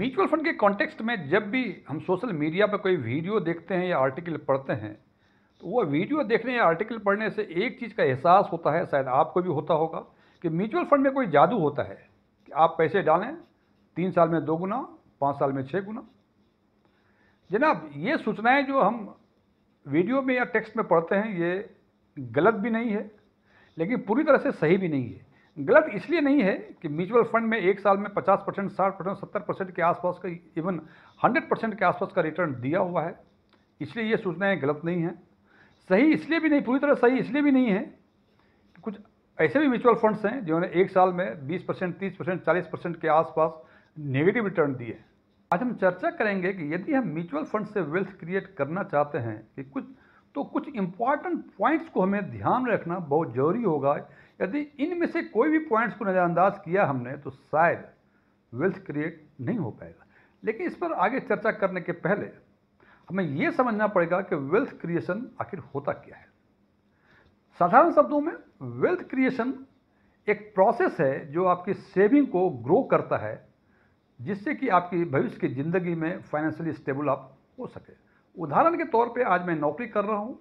Mutual fund के context में जब भी हम सोशल मीडिया पर कोई वीडियो देखते हैं या आर्टिकल पढ़ते हैं तो वह वीडियो देखने या आर्टिकल पढ़ने से एक चीज़ का एहसास होता है शायद आपको भी होता होगा कि म्यूचुअल फंड में कोई जादू होता है कि आप पैसे डालें तीन साल में दो गुना पाँच साल में छः गुना जनाब ये सूचनाएँ जो हम वीडियो में या टेक्स्ट में पढ़ते हैं ये गलत भी नहीं है लेकिन पूरी तरह से सही भी नहीं है गलत इसलिए नहीं है कि म्यूचुअल फंड में एक साल में 50 परसेंट साठ परसेंट सत्तर परसेंट के आसपास का इवन 100 परसेंट के आसपास का रिटर्न दिया हुआ है इसलिए ये सूचनाएँ गलत नहीं हैं सही इसलिए भी नहीं पूरी तरह सही इसलिए भी नहीं है कि कुछ ऐसे भी म्यूचुअल फंड्स हैं जिन्होंने एक साल में बीस परसेंट तीस परसेंट चालीस परसेंट के आसपास नेगेटिव रिटर्न दिए आज हम चर्चा करेंगे कि यदि हम म्यूचुअल फंड से वेल्थ क्रिएट करना चाहते हैं कि कुछ तो कुछ इम्पॉर्टेंट पॉइंट्स को हमें ध्यान रखना बहुत ज़रूरी होगा यदि इनमें से कोई भी पॉइंट्स को नज़रअंदाज किया हमने तो शायद वेल्थ क्रिएट नहीं हो पाएगा लेकिन इस पर आगे चर्चा करने के पहले हमें यह समझना पड़ेगा कि वेल्थ क्रिएशन आखिर होता क्या है साधारण शब्दों में वेल्थ क्रिएशन एक प्रोसेस है जो आपकी सेविंग को ग्रो करता है जिससे कि आपकी भविष्य की ज़िंदगी में फाइनेंशियली स्टेबल आप हो सके उदाहरण के तौर पे आज मैं नौकरी कर रहा हूँ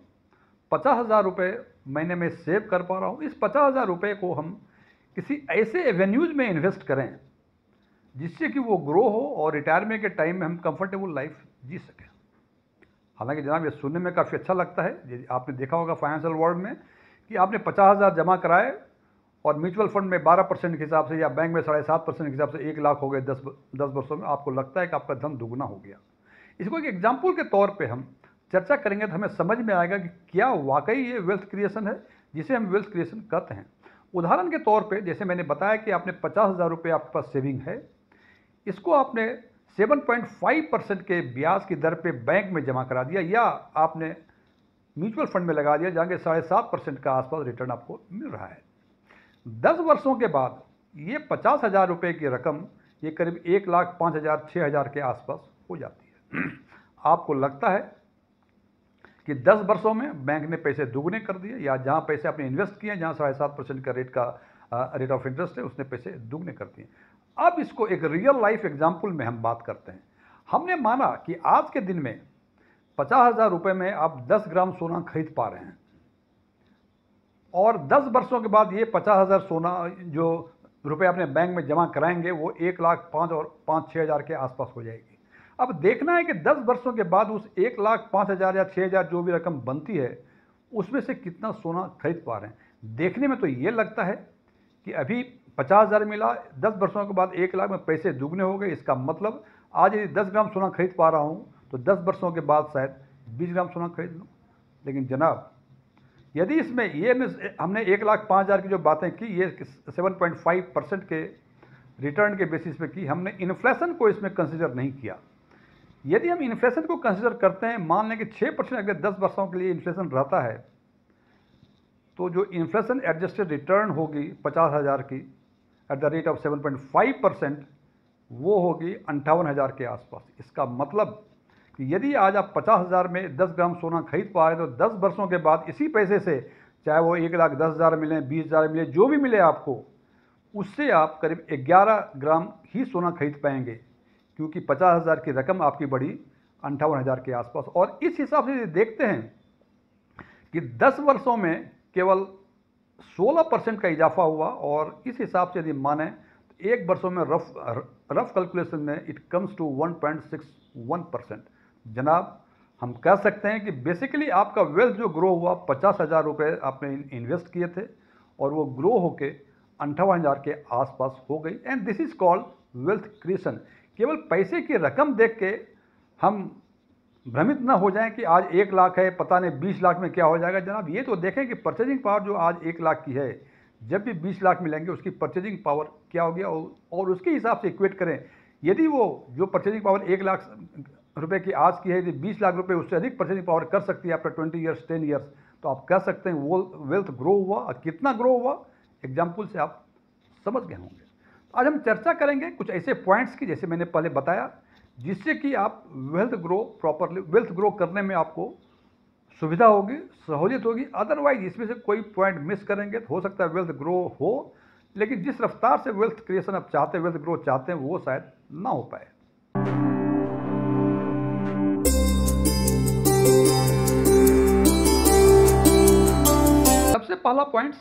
पचास हज़ार रुपये महीने में सेव कर पा रहा हूँ इस पचास हज़ार रुपये को हम किसी ऐसे एवेन्यूज़ में इन्वेस्ट करें जिससे कि वो ग्रो हो और रिटायरमेंट के टाइम में हम कंफर्टेबल लाइफ जी सकें हालांकि जनाब ये सुनने में काफ़ी अच्छा लगता है आपने देखा होगा फाइनेंशियल वर्ल्ड में कि आपने पचास हज़ार जमा कराए और म्यूचुअल फंड में बारह परसेंट के हिसाब से या बैंक में साढ़े सात परसेंट के हिसाब से एक लाख हो गए दस दस वर्षों में आपको लगता है कि आपका धन दुगना हो गया इसको एक एग्जाम्पल के तौर पर हम चर्चा करेंगे तो हमें समझ में आएगा कि क्या वाकई ये वेल्थ क्रिएशन है जिसे हम वेल्थ क्रिएशन कहते हैं उदाहरण के तौर पे जैसे मैंने बताया कि आपने पचास हज़ार रुपये आपके पास सेविंग है इसको आपने 7.5 परसेंट के ब्याज की दर पे बैंक में जमा करा दिया या आपने म्यूचुअल फंड में लगा दिया जहाँ के साढ़े सात परसेंट का आसपास रिटर्न आपको मिल रहा है दस वर्षों के बाद ये पचास हज़ार रुपये की रकम ये करीब एक लाख पाँच हज़ार छः हज़ार के आसपास हो जाती है आपको लगता है कि 10 वर्षों में बैंक ने पैसे दोगुने कर दिए या जहाँ पैसे आपने इन्वेस्ट किए जहाँ साढ़े सात परसेंट का रेट का रेट ऑफ इंटरेस्ट है उसने पैसे दोगुने कर दिए अब इसको एक रियल लाइफ एग्जाम्पल में हम बात करते हैं हमने माना कि आज के दिन में पचास हज़ार रुपये में आप दस ग्राम सोना खरीद पा रहे हैं और दस वर्षों के बाद ये पचास हज़ार सोना जो रुपये अपने बैंक में जमा कराएंगे वो एक लाख पाँच और पाँच छः हज़ार के आसपास हो जाएगी अब देखना है कि 10 वर्षों के बाद उस एक लाख पाँच हज़ार या छः हज़ार जो भी रकम बनती है उसमें से कितना सोना खरीद पा रहे हैं देखने में तो ये लगता है कि अभी पचास हज़ार मिला दस वर्षों के बाद एक लाख में पैसे दुगने हो गए इसका मतलब आज यदि दस ग्राम सोना खरीद पा रहा हूँ तो दस वर्षों के बाद शायद बीस ग्राम सोना खरीद लूँ लेकिन जनाब यदि इसमें ये हमने एक लाख पाँच हज़ार की जो बातें की ये सेवन पॉइंट फाइव परसेंट के रिटर्न के बेसिस पे की हमने इन्फ्लेशन को इसमें कंसिडर नहीं किया यदि हम इन्फ्लेशन को कंसिडर करते हैं मान लें कि छः परसेंट अगले दस वर्षों के लिए इन्फ्लेशन रहता है तो जो इन्फ्लेशन एडजस्टेड रिटर्न होगी पचास हज़ार की at the rate of seven point five percent वो होगी अंठावन हज़ार के आसपास इसका मतलब कि यदि आज आप पचास हज़ार में दस ग्राम सोना खरीद पा रहे हैं तो दस वर्षों के बाद इसी पैसे से चाहे वो एक लाख दस हज़ार मिले बीस हज़ार मिले जो भी मिले आपको उससे आप करीब ग्यारह ग्राम ही सोना खरीद पाएंगे क्योंकि पचास हज़ार की रकम आपकी बढ़ी अंठावन हज़ार के आसपास और इस हिसाब से देखते हैं कि दस वर्षों में केवल सोलह परसेंट का इजाफा हुआ और इस हिसाब से यदि माने तो एक वर्षों में रफ रफ कैलकुलेशन में it comes to one point six one percent जनाब हम कह सकते हैं कि बेसिकली आपका वेल्थ जो ग्रो हुआ पचास हज़ार रुपये आपने इन्वेस्ट किए थे और वो ग्रो होके अंठावन हज़ार के आसपास हो गई and this is called wealth creation केवल पैसे की रकम देख के हम भ्रमित ना हो जाएं कि आज एक लाख है पता नहीं बीस लाख में क्या हो जाएगा जनाब ये तो देखें कि परचेजिंग पावर जो आज एक लाख की है जब भी बीस लाख मिलेंगे उसकी परचेजिंग पावर क्या होगी और उसके हिसाब से इक्वेट करें यदि वो जो परचेजिंग पावर एक लाख रुपए की आज की है यदि बीस लाख रुपए उससे अधिक परचेजिंग पावर कर सकती है after twenty years ten years तो आप कह सकते हैं वो वेल्थ ग्रो हुआ और कितना ग्रो हुआ एग्जाम्पल से आप समझ गए होंगे आज हम चर्चा करेंगे कुछ ऐसे पॉइंट्स की जैसे मैंने पहले बताया जिससे कि आप wealth grow properly wealth grow करने में आपको सुविधा होगी सहूलियत होगी अदरवाइज इसमें से कोई पॉइंट मिस करेंगे तो हो सकता है वेल्थ ग्रो हो लेकिन जिस रफ्तार से वेल्थ क्रिएशन आप चाहते हैं वेल्थ ग्रो चाहते हैं वो शायद ना हो पाए सबसे पहला पॉइंट्स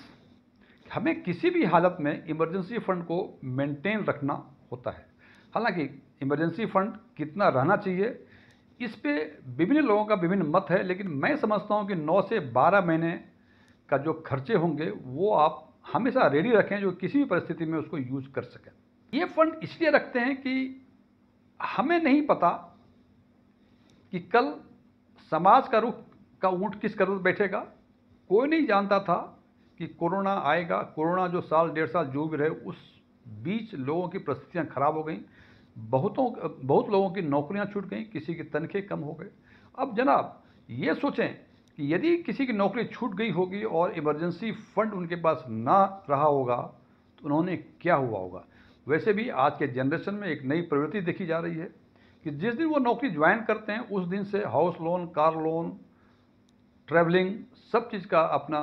हमें किसी भी हालत में इमरजेंसी फ़ंड को मेंटेन रखना होता है हालांकि इमरजेंसी फ़ंड कितना रहना चाहिए इस पर विभिन्न लोगों का विभिन्न मत है लेकिन मैं समझता हूँ कि 9 से 12 महीने का जो खर्चे होंगे वो आप हमेशा रेडी रखें जो किसी भी परिस्थिति में उसको यूज कर सकें ये फ़ंड इसलिए रखते हैं कि हमें नहीं पता कि कल समाज का रुख का ऊँट किस कर बैठेगा कोई नहीं जानता था कि कोरोना आएगा कोरोना जो साल डेढ़ साल भी रहे उस बीच लोगों की परिस्थितियाँ खराब हो गई बहुतों बहुत लोगों की नौकरियाँ छूट गई किसी की तनख्वाह कम हो गए अब जनाब ये सोचें कि यदि किसी की नौकरी छूट गई होगी और इमरजेंसी फंड उनके पास ना रहा होगा तो उन्होंने क्या हुआ होगा वैसे भी आज के जनरेशन में एक नई प्रवृत्ति देखी जा रही है कि जिस दिन वो नौकरी ज्वाइन करते हैं उस दिन से house loan car loan travelling सब चीज़ का अपना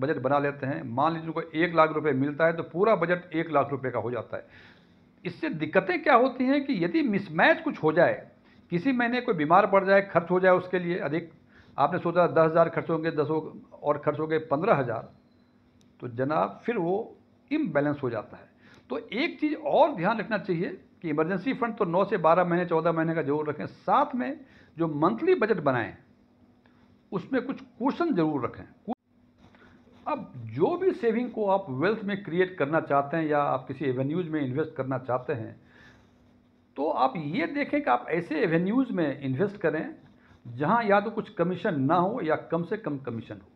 बजट बना लेते हैं मान लीजिए उनको एक लाख रुपये मिलता है तो पूरा बजट एक लाख रुपये का हो जाता है इससे दिक्कतें क्या होती हैं कि यदि मिसमैच कुछ हो जाए किसी महीने कोई बीमार पड़ जाए खर्च हो जाए उसके लिए अधिक आपने सोचा दस हज़ार खर्च होंगे दस हो और खर्च हो गए पंद्रह हज़ार तो जनाब फिर वो इम्बैलेंस हो जाता है तो एक चीज़ और ध्यान रखना चाहिए कि इमरजेंसी फंड तो नौ से बारह महीने चौदह महीने का जरूर रखें साथ में जो मंथली बजट बनाएं उसमें कुछ क्वेश्चन जरूर रखें अब जो भी सेविंग को आप वेल्थ में क्रिएट करना चाहते हैं या आप किसी एवेन्यूज़ में इन्वेस्ट करना चाहते हैं तो आप ये देखें कि आप ऐसे एवेन्यूज़ में इन्वेस्ट करें जहाँ या तो कुछ कमीशन ना हो या कम से कम कमीशन हो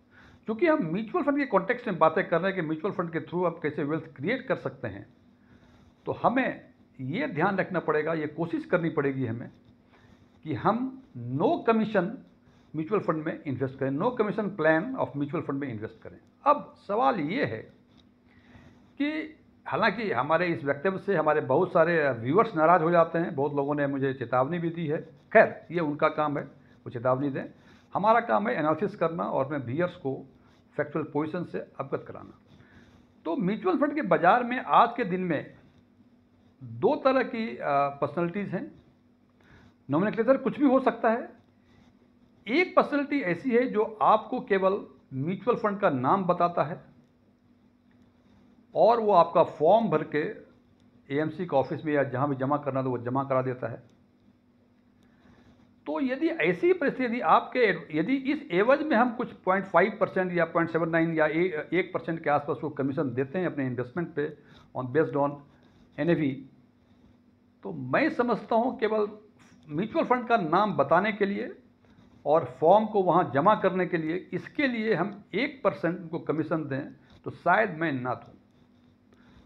क्योंकि हम म्यूचुअल फंड के कॉन्टेक्स्ट में बातें कर रहे हैं कि म्यूचुअल फंड के थ्रू आप कैसे वेल्थ क्रिएट कर सकते हैं तो हमें ये ध्यान रखना पड़ेगा ये कोशिश करनी पड़ेगी हमें कि हम नो कमीशन म्यूचुअल फंड में इन्वेस्ट करें no commission plan of mutual fund में इन्वेस्ट करें अब सवाल ये है कि हालांकि हमारे इस वक्तव्य से हमारे बहुत सारे व्यूअर्स नाराज़ हो जाते हैं बहुत लोगों ने मुझे चेतावनी भी दी है खैर ये उनका काम है वो चेतावनी दें हमारा काम है एनालिसिस करना और अपने व्यूअर्स को फैक्चुअल पोजिशन से अवगत कराना तो म्यूचुअल फंड के बाज़ार में आज के दिन में दो तरह की पर्सनलिटीज़ हैं नोमिनिक्लेचर कुछ भी हो सकता है एक फैसिलिटी ऐसी है जो आपको केवल म्यूचुअल फंड का नाम बताता है और वो आपका फॉर्म भर के एएमसी के ऑफिस में या जहाँ भी जमा करना तो वो जमा करा देता है तो यदि ऐसी परिस्थिति आपके यदि इस एवज में हम कुछ पॉइंट फाइव परसेंट या पॉइंट सेवन नाइन या एक परसेंट के आसपास को कमीशन देते हैं अपने इन्वेस्टमेंट पे ऑन बेस्ड ऑन एन तो मैं समझता हूँ केवल म्यूचुअल फंड का नाम बताने के लिए और फॉर्म को वहाँ जमा करने के लिए इसके लिए हम एक परसेंट उनको कमीशन दें तो शायद मैं ना दूँ तो।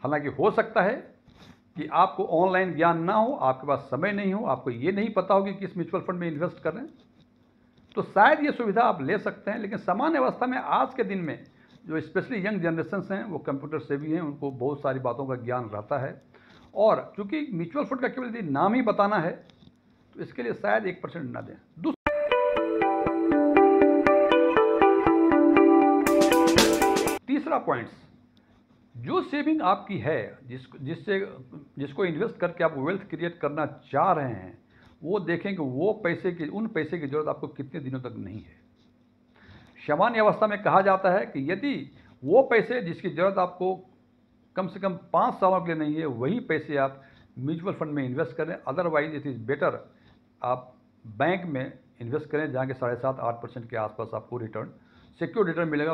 हालांकि हो सकता है कि आपको ऑनलाइन ज्ञान ना हो आपके पास समय नहीं हो आपको ये नहीं पता हो कि किस म्यूचुअल फंड में इन्वेस्ट करें तो शायद ये सुविधा आप ले सकते हैं लेकिन सामान्य अवस्था में आज के दिन में जो स्पेशली यंग जनरेशन हैं वो कंप्यूटर से भी हैं उनको बहुत सारी बातों का ज्ञान रहता है और चूँकि म्यूचुअल फंड का केवल यदि नाम ही बताना है तो इसके लिए शायद एक परसेंट ना दें दूसरा पॉइंट्स जो सेविंग आपकी है जिस जिससे जिसको इन्वेस्ट करके आप वेल्थ क्रिएट करना चाह रहे हैं वो देखें कि वो पैसे की उन पैसे की ज़रूरत आपको कितने दिनों तक नहीं है सामान्य अवस्था में कहा जाता है कि यदि वो पैसे जिसकी ज़रूरत आपको कम से कम पाँच सालों के लिए नहीं है वही पैसे आप म्यूचुअल फंड में इन्वेस्ट करें अदरवाइज इट इज़ बेटर आप बैंक में इन्वेस्ट करें जहाँ के साढ़े सात आठ परसेंट के आसपास आपको रिटर्न सिक्योर रिटर्न मिलेगा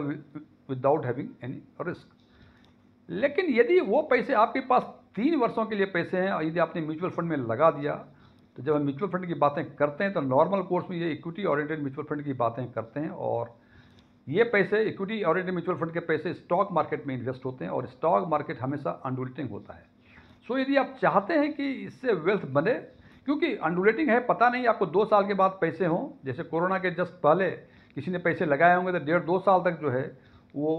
विदाउट हैविंग एनी रिस्क लेकिन यदि वो पैसे आपके पास तीन वर्षों के लिए पैसे हैं और यदि आपने म्यूचुअल फंड में लगा दिया तो जब हम म्यूचुअल फंड की बातें करते हैं तो नॉर्मल कोर्स में ये इक्विटी ऑरिएटेड म्यूचुअल फंड की बातें करते हैं और ये पैसे इक्विटी ओरिएंटेड म्यूचुअल फंड के पैसे स्टॉक मार्केट में इन्वेस्ट होते हैं और स्टॉक मार्केट हमेशा अंडुलेटिंग होता है सो यदि आप चाहते हैं कि इससे वेल्थ बने क्योंकि अंडुलेटिंग है पता नहीं आपको दो साल के बाद पैसे हों जैसे कोरोना के जस्ट पहले किसी ने पैसे लगाए होंगे तो डेढ़ दो साल तक जो है वो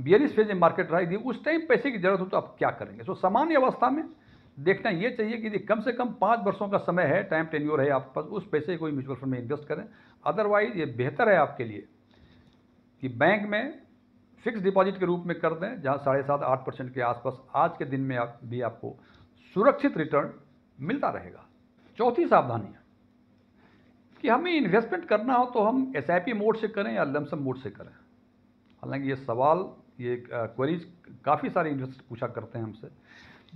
बियरिस फेज में मार्केट रही थी उस टाइम पैसे की जरूरत हो तो आप क्या करेंगे सो तो सामान्य अवस्था में देखना ये चाहिए कि यदि कम से कम पाँच वर्षों का समय है टाइम टेन्योर है आपके पास उस पैसे को म्यूचुअल फंड में इन्वेस्ट करें अदरवाइज ये बेहतर है आपके लिए कि बैंक में फिक्स डिपॉजिट के रूप में कर दें जहाँ साढ़े सात आठ परसेंट के आसपास आज के दिन में आप भी आपको सुरक्षित रिटर्न मिलता रहेगा चौथी सावधानी कि हमें इन्वेस्टमेंट करना हो तो हम एस मोड से करें या लमसम मोड से करें हालांकि ये सवाल ये क्वेरीज काफ़ी सारे इन्वेस्टर पूछा करते हैं हमसे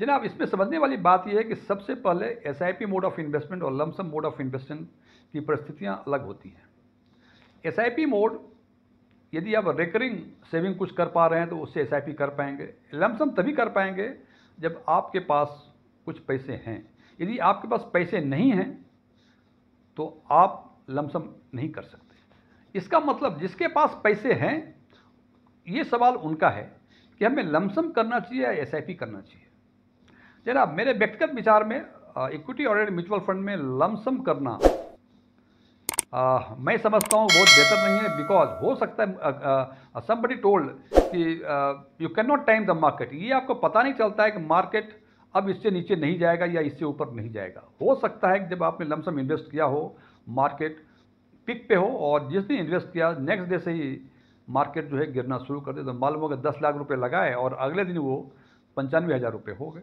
जनाब इसमें समझने वाली बात यह है कि सबसे पहले एस मोड ऑफ़ इन्वेस्टमेंट और लमसम मोड ऑफ़ इन्वेस्टमेंट की परिस्थितियाँ अलग होती हैं एस मोड यदि आप रिकरिंग सेविंग कुछ कर पा रहे हैं तो उससे एस कर पाएंगे लमसम तभी कर पाएंगे जब आपके पास कुछ पैसे हैं यदि आपके पास पैसे नहीं हैं तो आप लमसम नहीं कर सकते इसका मतलब जिसके पास पैसे हैं ये सवाल उनका है कि हमें लमसम करना चाहिए या एस करना चाहिए जरा मेरे व्यक्तिगत विचार में इक्विटी और म्यूचुअल फंड में लमसम करना आ, मैं समझता हूँ बहुत बेहतर नहीं है बिकॉज हो सकता है बडी टोल्ड कि you can not time the market ये आपको पता नहीं चलता है कि मार्केट अब इससे नीचे नहीं जाएगा या इससे ऊपर नहीं जाएगा हो सकता है कि जब आपने लमसम इन्वेस्ट किया हो मार्केट पिक पे हो और जिस दिन इन्वेस्ट किया नेक्स्ट डे से ही मार्केट जो है गिरना शुरू कर दे तो मालूम हो गया दस लाख रुपए लगाए और अगले दिन वो पंचानवे हज़ार रुपये हो गए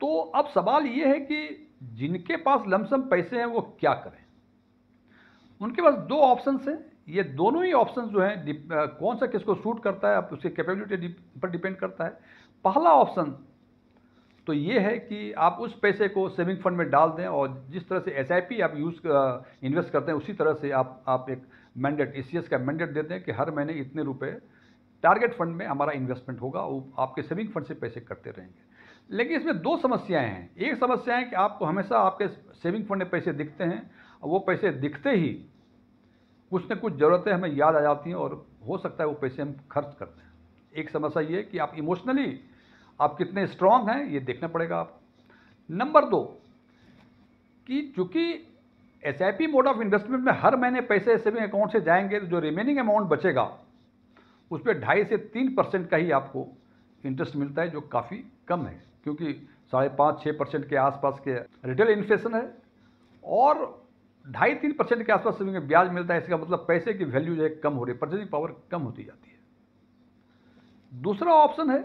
तो अब सवाल ये है कि जिनके पास लमसम पैसे हैं वो क्या करें उनके पास दो ऑप्शन हैं ये दोनों ही ऑप्शन जो हैं कौन सा किसको सूट करता है अब उसकी कैपेबिलिटी पर डिपेंड करता है पहला ऑप्शन तो ये है कि आप उस पैसे को सेविंग फंड में डाल दें और जिस तरह से एस आप यूज़ इन्वेस्ट करते हैं उसी तरह से आप आप एक मैंडेट ई e का मैंडेट देते हैं कि हर महीने इतने रुपये टारगेट फंड में हमारा इन्वेस्टमेंट होगा वो आपके सेविंग फंड से पैसे करते रहेंगे लेकिन इसमें दो समस्याएं हैं एक समस्या है कि आपको हमेशा आपके सेविंग फंड में पैसे दिखते हैं और वो पैसे दिखते ही कुछ न कुछ ज़रूरतें हमें याद आ जाती हैं और हो सकता है वो पैसे हम खर्च करते हैं एक समस्या ये है कि आप इमोशनली आप कितने स्ट्रांग हैं ये देखना पड़ेगा आप नंबर दो कि चूँकि S I P mode of investment में हर महीने पैसे सेविंग अकाउंट से जाएंगे तो जो रिमेनिंग अमाउंट बचेगा उस पर ढाई से तीन परसेंट का ही आपको इंटरेस्ट मिलता है जो काफ़ी कम है क्योंकि साढ़े पाँच छः परसेंट के आसपास के रिटेल इन्फ्लेशन है और ढाई तीन परसेंट के आसपास सेविंग में ब्याज मिलता है इसका मतलब पैसे की वैल्यू जो है कम हो रही है परचेजिंग पावर कम होती जाती है दूसरा ऑप्शन है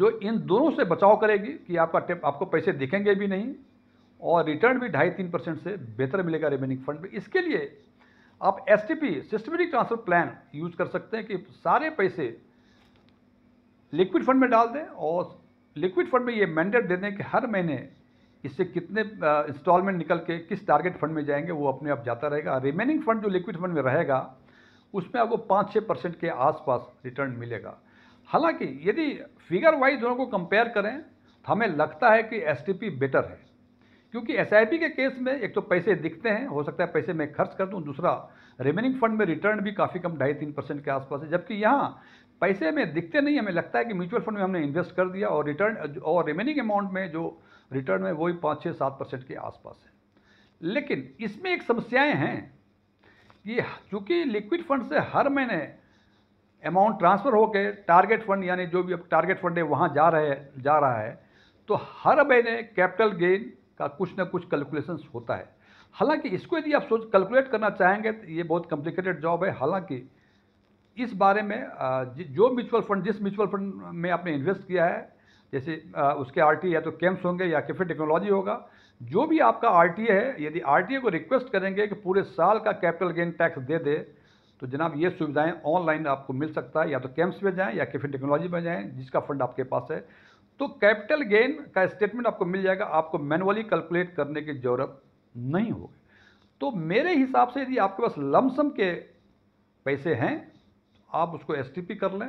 जो इन दोनों से बचाव करेगी कि आपका आपको पैसे दिखेंगे भी नहीं और रिटर्न भी ढाई तीन परसेंट से बेहतर मिलेगा रिमेनिंग फंड में इसके लिए आप S T P systematic transfer plan use कर सकते हैं कि सारे पैसे लिक्विड फंड में डाल दें और लिक्विड फंड में ये मैंडेट दे दें कि हर महीने इससे कितने इंस्टॉलमेंट निकल के किस टारगेट फंड में जाएंगे वो अपने आप जाता रहेगा रिमेनिंग फंड जो लिक्विड फंड में रहेगा उसमें आपको पाँच छः परसेंट के आसपास रिटर्न मिलेगा हालांकि यदि फिगर वाइज दोनों को कंपेयर करें तो हमें लगता है कि एस बेटर है क्योंकि एस के केस में एक तो पैसे दिखते हैं हो सकता है पैसे मैं खर्च कर दूं दूसरा रिमेनिंग फंड में रिटर्न भी काफ़ी कम ढाई तीन परसेंट के आसपास है जबकि यहाँ पैसे में दिखते नहीं हमें लगता है कि म्यूचुअल फंड में हमने इन्वेस्ट कर दिया और रिटर्न और रिमेनिंग अमाउंट में जो रिटर्न वो वही पाँच छः सात परसेंट के आसपास है लेकिन इसमें एक समस्याएँ हैं कि चूँकि लिक्विड फंड से हर महीने अमाउंट ट्रांसफ़र होकर टारगेट फंड यानी जो भी अब टारगेट फंड है वहाँ जा रहे जा रहा है तो हर महीने कैपिटल गेन का कुछ ना कुछ कैलकुलेशन होता है हालांकि इसको यदि आप सोच कैलकुलेट करना चाहेंगे तो ये बहुत कॉम्प्लिकेटेड जॉब है हालांकि इस बारे में जो म्यूचुअल फंड जिस म्यूचुअल फंड में आपने इन्वेस्ट किया है जैसे उसके आर या तो कैम्प्स होंगे या कैफे टेक्नोलॉजी होगा जो भी आपका आर है यदि आर को रिक्वेस्ट करेंगे कि पूरे साल का कैपिटल गेन टैक्स दे दे तो जनाब ये सुविधाएं ऑनलाइन आपको मिल सकता है या तो कैम्प्स में जाएं या किफिन टेक्नोलॉजी में जाएं जिसका फंड आपके पास है तो कैपिटल गेन का स्टेटमेंट आपको मिल जाएगा आपको मैनुअली कैलकुलेट करने की जरूरत नहीं होगी तो मेरे हिसाब से यदि आपके पास लमसम के पैसे हैं तो आप उसको एस कर लें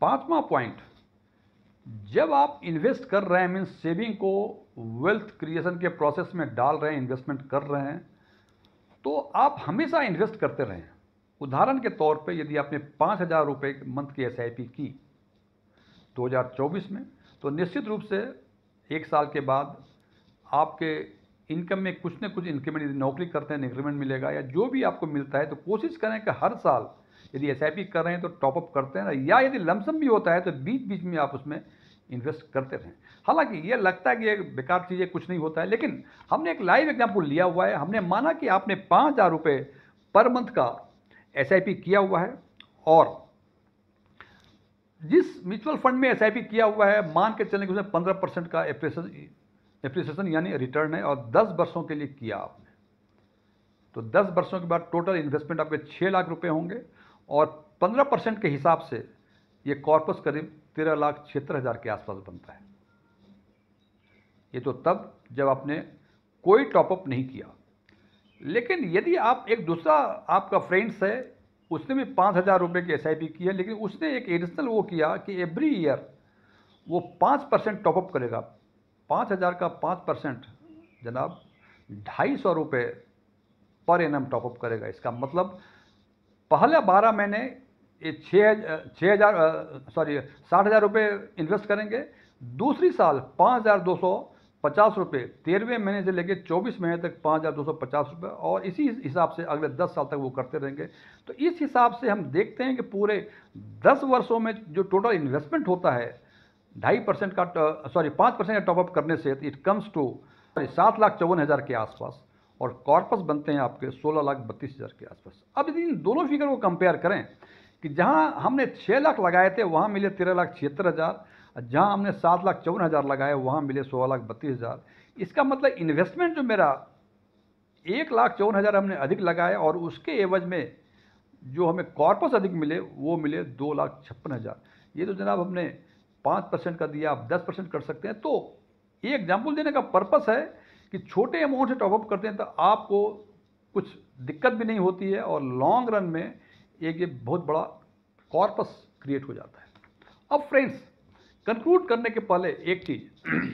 पांचवा पॉइंट जब आप इन्वेस्ट कर रहे हैं मीन्स सेविंग को वेल्थ क्रिएशन के प्रोसेस में डाल रहे हैं इन्वेस्टमेंट कर रहे हैं तो आप हमेशा इन्वेस्ट करते रहें उदाहरण के तौर पर यदि आपने पाँच हज़ार रुपये मंथ की एस की 2024 में तो निश्चित रूप से एक साल के बाद आपके इनकम में कुछ न कुछ इंक्रीमेंट यदि नौकरी करते हैं इंक्रीमेंट मिलेगा या जो भी आपको मिलता है तो कोशिश करें कि हर साल यदि एस कर रहे हैं तो टॉपअप करते हैं या यदि लमसम भी होता है तो बीच बीच में आप उसमें इन्वेस्ट करते रहें हालांकि ये लगता है कि एक बेकार है कुछ नहीं होता है लेकिन हमने एक लाइव एग्जाम्पल लिया हुआ है हमने माना कि आपने पाँच हज़ार रुपये पर मंथ का एस किया हुआ है और जिस म्यूचुअल फंड में एस किया हुआ है मान के चलने कि उसने पंद्रह परसेंट का एप्रिसिएशन एप्रिसिएशन यानी रिटर्न है और दस वर्षों के लिए किया आपने तो दस वर्षों के बाद टोटल इन्वेस्टमेंट आपके छः लाख रुपये होंगे और पंद्रह परसेंट के हिसाब से ये कॉर्पस करीब तेरह लाख छिहत्तर हज़ार के आसपास बनता है ये तो तब जब आपने कोई टॉपअप नहीं किया लेकिन यदि आप एक दूसरा आपका फ्रेंड्स है उसने भी पाँच हज़ार रुपये की एस की है लेकिन उसने एक एडिशनल वो किया कि एवरी ईयर वो पाँच परसेंट टॉपअप करेगा पाँच हज़ार का पाँच परसेंट जनाब ढाई सौ रुपये पर एन एम टॉपअप करेगा इसका मतलब पहले बारह महीने ये छः छः हज़ार सॉरी साठ हज़ार रुपये इन्वेस्ट करेंगे दूसरी साल पाँच हज़ार दो सौ पचास रुपये तेरहवें महीने से लेकर चौबीस महीने तक पाँच हज़ार दो सौ पचास रुपये और इसी हिसाब से अगले दस साल तक वो करते रहेंगे तो इस हिसाब से हम देखते हैं कि पूरे दस वर्षों में जो टोटल इन्वेस्टमेंट होता है ढाई परसेंट का सॉरी पाँच परसेंट का टॉपअप करने से इट कम्स टू सॉरी सात लाख चौवन हज़ार के आसपास और कॉर्पस बनते हैं आपके सोलह लाख बत्तीस हज़ार के आसपास अब यदि इन दोनों फिगर को कंपेयर करें कि जहाँ हमने छः लाख लगाए थे वहाँ मिले तेरह लाख छिहत्तर हज़ार जहाँ हमने सात लाख चौवन हज़ार लगाए वहाँ मिले सोलह लाख बत्तीस हज़ार इसका मतलब इन्वेस्टमेंट जो मेरा एक लाख चौवन हज़ार हमने अधिक लगाया और उसके एवज में जो हमें कॉर्पस अधिक मिले वो मिले दो लाख छप्पन हज़ार ये तो जनाब हमने पाँच परसेंट का दिया आप दस परसेंट कर सकते हैं तो ये एग्जाम्पल देने का पर्पस है कि छोटे अमाउंट से टॉपअप करते हैं तो आपको कुछ दिक्कत भी नहीं होती है और लॉन्ग रन में एक ये बहुत बड़ा कॉर्पस क्रिएट हो जाता है अब फ्रेंड्स कंक्लूड करने के पहले एक चीज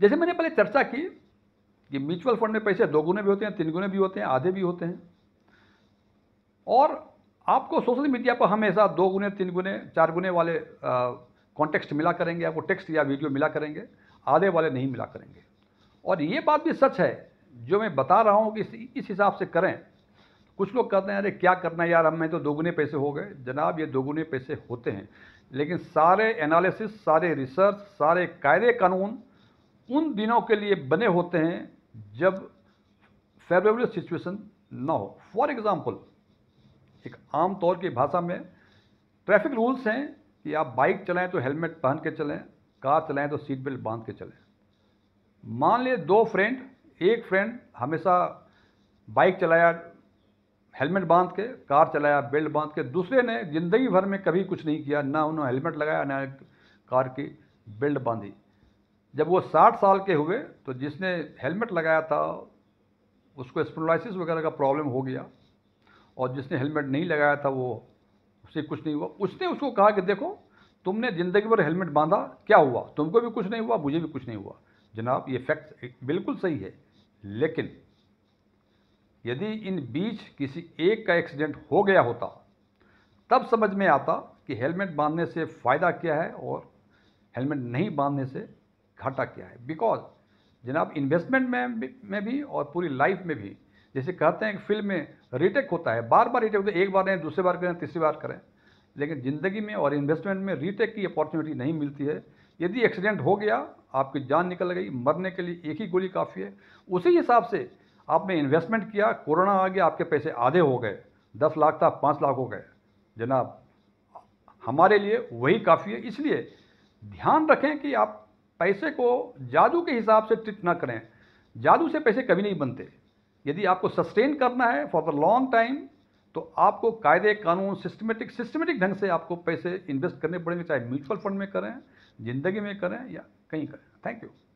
जैसे मैंने पहले चर्चा की कि म्यूचुअल फंड में पैसे दो गुने भी होते हैं तीन गुने भी होते हैं आधे भी होते हैं और आपको सोशल मीडिया पर हमेशा दो गुने तीन गुने चार गुने वाले कॉन्टेक्स्ट मिला करेंगे आपको टेक्स्ट या वीडियो मिला करेंगे आधे वाले नहीं मिला करेंगे और ये बात भी सच है जो मैं बता रहा हूँ कि इस हिसाब से करें कुछ लोग कहते हैं अरे क्या करना यार हमें तो दोगुने पैसे हो गए जनाब ये दोगुने पैसे होते हैं लेकिन सारे एनालिसिस सारे रिसर्च सारे कायदे कानून उन दिनों के लिए बने होते हैं जब फेवरेबल सिचुएशन ना हो फॉर एग्ज़ाम्पल एक आम तौर की भाषा में ट्रैफिक रूल्स हैं कि आप बाइक चलाएं तो हेलमेट पहन के चलें कार चलाएं तो सीट बेल्ट बांध के चलें मान लिए दो फ्रेंड एक फ्रेंड हमेशा बाइक चलाया हेलमेट बांध के कार चलाया बेल्ट बांध के दूसरे ने ज़िंदगी भर में कभी कुछ नहीं किया ना उन्होंने हेलमेट लगाया ना कार की बेल्ट बांधी जब वो साठ साल के हुए तो जिसने हेलमेट लगाया था उसको स्पोलाइसिस वगैरह का प्रॉब्लम हो गया और जिसने हेलमेट नहीं लगाया था वो उसे कुछ नहीं हुआ उसने उसको कहा कि देखो तुमने ज़िंदगी भर हेलमेट बांधा क्या हुआ तुमको भी कुछ नहीं हुआ मुझे भी कुछ नहीं हुआ जनाब ये फैक्ट बिल्कुल सही है लेकिन यदि इन बीच किसी एक का एक्सीडेंट हो गया होता तब समझ में आता कि हेलमेट बांधने से फ़ायदा क्या है और हेलमेट नहीं बांधने से घाटा क्या है बिकॉज जनाब इन्वेस्टमेंट में भी, में भी और पूरी लाइफ में भी जैसे कहते हैं कि फिल्म में रीटेक होता है बार बार रीटेक होता है एक बार करें दूसरी बार करें तीसरी बार करें लेकिन ज़िंदगी में और इन्वेस्टमेंट में रीटेक की अपॉर्चुनिटी नहीं मिलती है यदि एक्सीडेंट हो गया आपकी जान निकल गई मरने के लिए एक ही गोली काफ़ी है उसी हिसाब से आपने इन्वेस्टमेंट किया कोरोना आ गया आपके पैसे आधे हो गए दस लाख था पाँच लाख हो गए जनाब हमारे लिए वही काफ़ी है इसलिए ध्यान रखें कि आप पैसे को जादू के हिसाब से ट्रीट ना करें जादू से पैसे कभी नहीं बनते यदि आपको सस्टेन करना है फॉर द लॉन्ग टाइम तो आपको कायदे कानून सिस्टमेटिक सिस्टमेटिक ढंग से आपको पैसे इन्वेस्ट करने पड़ेंगे चाहे म्यूचुअल फंड में करें ज़िंदगी में करें या कहीं करें थैंक यू